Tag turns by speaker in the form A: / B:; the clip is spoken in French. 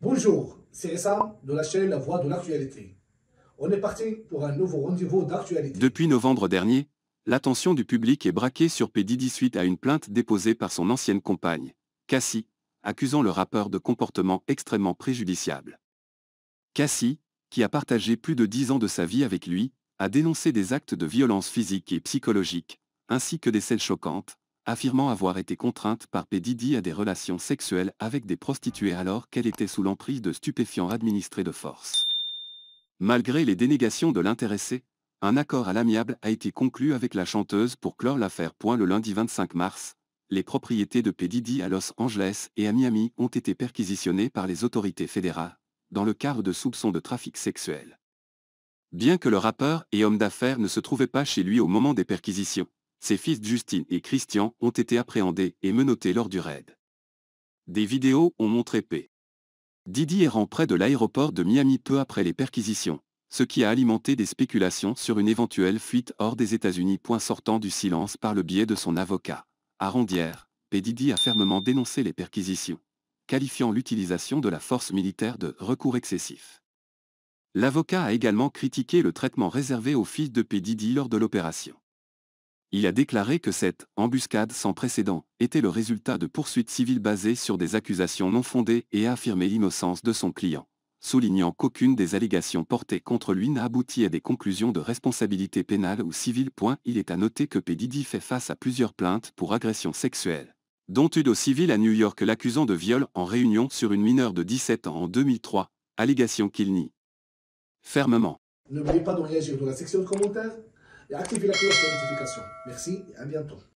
A: Bonjour, c'est Essa de la chaîne La Voix de l'actualité. On est parti pour un nouveau rendez-vous d'actualité. Depuis novembre dernier, l'attention du public est braquée sur P. 18 à une plainte déposée par son ancienne compagne, Cassie, accusant le rappeur de comportements extrêmement préjudiciables. Cassie, qui a partagé plus de dix ans de sa vie avec lui, a dénoncé des actes de violence physique et psychologique, ainsi que des scènes choquantes, affirmant avoir été contrainte par P. Didi à des relations sexuelles avec des prostituées alors qu'elle était sous l'emprise de stupéfiants administrés de force. Malgré les dénégations de l'intéressé, un accord à l'amiable a été conclu avec la chanteuse pour clore l'affaire. Le lundi 25 mars, les propriétés de P. Didi à Los Angeles et à Miami ont été perquisitionnées par les autorités fédérales, dans le cadre de soupçons de trafic sexuel. Bien que le rappeur et homme d'affaires ne se trouvait pas chez lui au moment des perquisitions, ses fils Justin et Christian ont été appréhendés et menottés lors du raid. Des vidéos ont montré P. Didi errant près de l'aéroport de Miami peu après les perquisitions, ce qui a alimenté des spéculations sur une éventuelle fuite hors des États-Unis. Sortant du silence par le biais de son avocat, Arondière, P. Didi a fermement dénoncé les perquisitions, qualifiant l'utilisation de la force militaire de recours excessif. L'avocat a également critiqué le traitement réservé aux fils de P. Didi lors de l'opération. Il a déclaré que cette « embuscade sans précédent » était le résultat de poursuites civiles basées sur des accusations non fondées et a affirmé l'innocence de son client, soulignant qu'aucune des allégations portées contre lui n'a abouti à des conclusions de responsabilité pénale ou civile. Il est à noter que Pedidi fait face à plusieurs plaintes pour agression sexuelle, dont une au civil à New York l'accusant de viol en réunion sur une mineure de 17 ans en 2003, allégation qu'il nie fermement. N'oubliez pas réagir dans la section et activez la cloche de notification. Merci et à bientôt.